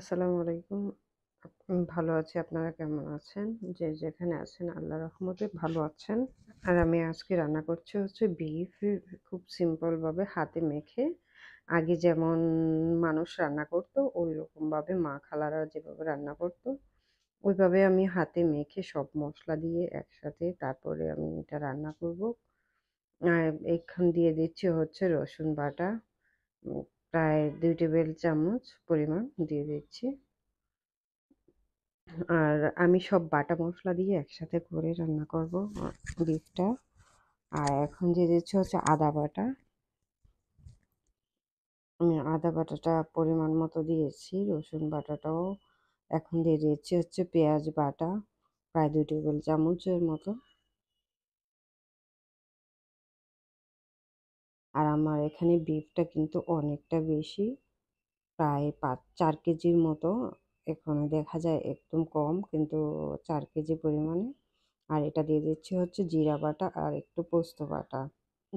আসসালামু আলাইকুম ভালো আছি আপনারা কেমন আছেন যে যেখানে আছেন আল্লাহ রহমতে ভালো আছেন আর আমি আজকে রান্না করছি হচ্ছে বিফ খুব সিম্পলভাবে হাতে মেখে আগে যেমন মানুষ রান্না করতো ওই রকমভাবে মা খালারা যেভাবে রান্না করতো ওইভাবে আমি হাতে মেখে সব মশলা দিয়ে একসাথে তারপরে আমি এটা রান্না করব এখান দিয়ে দিচ্ছি হচ্ছে রসুন বাটা প্রায় দুই টেবিল চামচ পরিমাণ দিয়ে দিচ্ছি আর আমি সব বাটা মশলা দিয়ে একসাথে করে রান্না করব বিফটা আর এখন যে দিচ্ছি হচ্ছে আদা বাটা আমি আদা বাটাটা পরিমাণ মতো দিয়েছি রসুন বাটাটাও এখন দিয়ে দিচ্ছি হচ্ছে পেঁয়াজ বাটা প্রায় দুই টেবিল চামচের মতো আর আমার এখানে বিফটা কিন্তু অনেকটা বেশি প্রায় পাঁচ চার কেজির মতো এখানে দেখা যায় একদম কম কিন্তু চার কেজি পরিমাণে আর এটা দিয়ে দিচ্ছি হচ্ছে জিরা বাটা আর একটু পোস্ত বাটা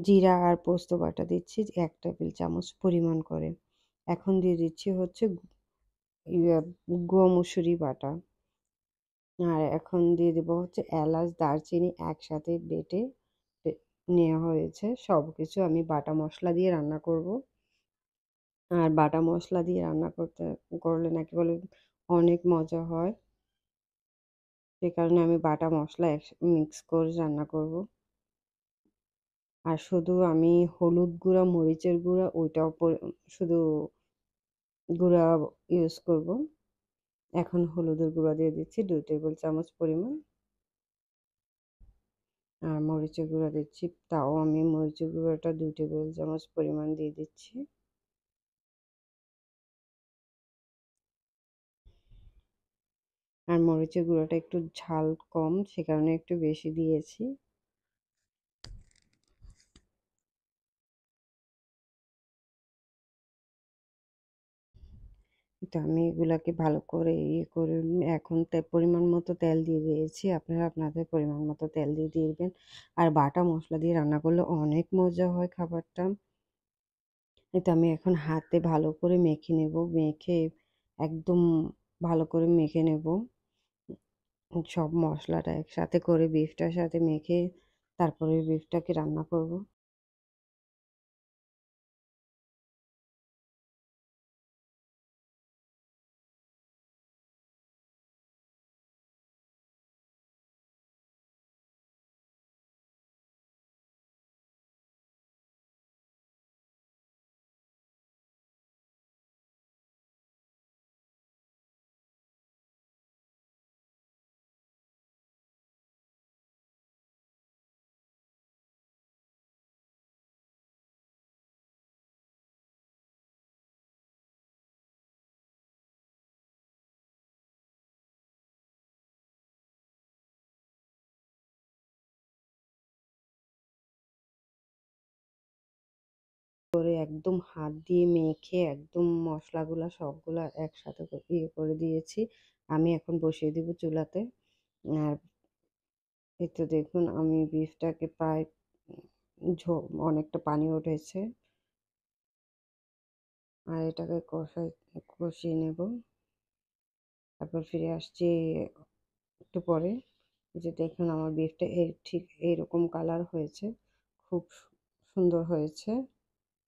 জিরা আর পোস্ত বাটা দিচ্ছি এক টেবিল চামচ পরিমাণ করে এখন দিয়ে দিচ্ছি হচ্ছে গোমসুরি ইয়ে, বাটা আর এখন দিয়ে দেবো হচ্ছে এলাচ দারচিনি একসাথে বেটে নেওয়া হয়েছে সব কিছু আমি বাটা মশলা দিয়ে রান্না করব আর বাটা মশলা দিয়ে রান্না করতে করলে নাকি বলে অনেক মজা হয় সে কারণে আমি বাটা মশলা মিক্স করে রান্না করব আর শুধু আমি হলুদ গুঁড়া মরিচের গুঁড়া ওইটাও শুধু গুঁড়া ইউজ করব এখন হলুদের গুঁড়া দিয়ে দিচ্ছি দুই টেবিল চামচ পরিমাণ মরিচের গুঁড়া দিচ্ছি তাও আমি মরিচের গুঁড়াটা দুই টেবিল চামচ পরিমাণ দিয়ে দিচ্ছি আর মরিচের গুঁড়াটা একটু ঝাল কম সে কারণে একটু বেশি দিয়েছি তো আমি এগুলাকে ভালো করে ইয়ে করে এখন পরিমাণ মতো তেল দিয়ে দিয়েছি আপনারা আপনাদের পরিমাণ মতো তেল দিয়ে দিবেন আর বাটা মশলা দিয়ে রান্না করলে অনেক মজা হয় খাবারটা তো আমি এখন হাতে ভালো করে মেখে নেব মেখে একদম ভালো করে মেখে নেব সব মশলাটা একসাথে করে বিফটার সাথে মেখে তারপরে বিফটাকে রান্না করব একদম হাত দিয়ে মেখে একদম মশলাগুলো সবগুলো একসাথে ইয়ে করে দিয়েছি আমি এখন বসিয়ে দিব চুলাতে আর এতে দেখুন আমি বিফটাকে প্রায় ঝো অনেকটা পানি উঠেছে আর এটাকে কষাই কষিয়ে নেব তারপর ফিরে আসছি একটু পরে যে দেখুন আমার বিফটা এই ঠিক এইরকম কালার হয়েছে খুব সুন্দর হয়েছে